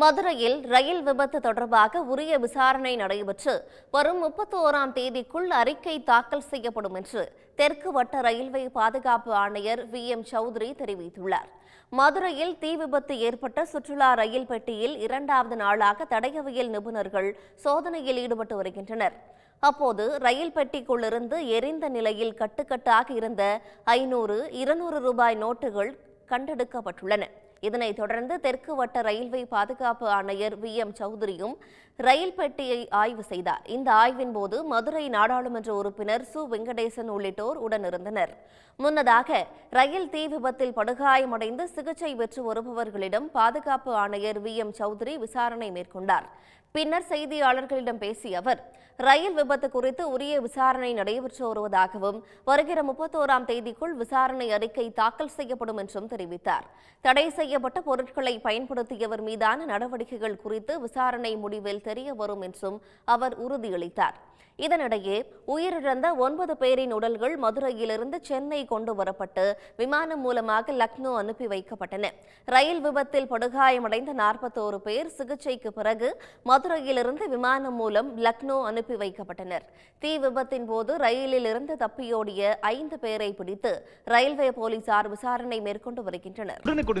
மதுரையில் ரயில் விபத்து தொடர்பாக உரிய விசாரணை நடைபெற்று வரும் முப்பத்தி ஓராம் தேதிக்குள் அறிக்கை தாக்கல் செய்யப்படும் என்று தெற்கு வட்ட ரயில்வே பாதுகாப்பு ஆணையர் வி எம் சௌத்ரி தெரிவித்துள்ளார் மதுரையில் தீ விபத்து ஏற்பட்ட சுற்றுலா ரயில் பெட்டியில் இரண்டாவது நாளாக தடயவியல் நிபுணர்கள் சோதனையில் ஈடுபட்டு வருகின்றனர் அப்போது ரயில் பெட்டிக்குள்ளிருந்து எரிந்த நிலையில் கட்டுக்கட்டாக இருந்த ஐநூறு இருநூறு ரூபாய் நோட்டுகள் கண்டெடுக்கப்பட்டுள்ளன இதனைத் தொடர்ந்து தெற்கு வட்ட ரயில்வே பாதுகாப்பு ஆணையர் வி எம் சௌத்ரியும் ரயில் பெட்டியை ஆய்வு செய்தார் இந்த ஆய்வின் போது மதுரை நாடாளுமன்ற உறுப்பினர் சு வெங்கடேசன் உள்ளிட்டோர் உடனிருந்தனர் முன்னதாக ரயில் தீ விபத்தில் படுகாயமடைந்து சிகிச்சை பெற்று வருபவர்களிடம் பாதுகாப்பு ஆணையர் வி எம் சௌத்ரி விசாரணை மேற்கொண்டார் பின்னர் செய்தியாளர்களிடம் பேசிய அவர் ரயில் விபத்து குறித்து உரிய விசாரணை நடைபெற்று வருவதாகவும் வருகிற முப்பத்தோராம் தேதிக்குள் விசாரணை அறிக்கை தாக்கல் செய்யப்படும் என்றும் தெரிவித்தார் தடை செய்யப்பட்ட பொருட்களை பயன்படுத்தியவர் மீதான நடவடிக்கைகள் குறித்து விசாரணை முடிவில் தெரிய வரும் என்றும் அவர் உறுதியளித்தார் இதனிடையே உயிரிழந்த ஒன்பது பேரின் உடல்கள் மதுரையிலிருந்து சென்னை கொண்டு வரப்பட்டு விமானம் மூலமாக லக்னோ அனுப்பி வைக்கப்பட்டன ரயில் விபத்தில் படுகாயமடைந்த நாற்பத்தோரு பேர் சிகிச்சைக்கு பிறகு மதுரையிலிருந்து விமானம் மூலம் லக்னோ அனுப்பி வைக்கப்பட்டனர் தீ விபத்தின் போது ரயிலில் இருந்து தப்பியோடிய ஐந்து பேரை பிடித்து ரயில்வே போலீசார் விசாரணை மேற்கொண்டு வருகின்றனர்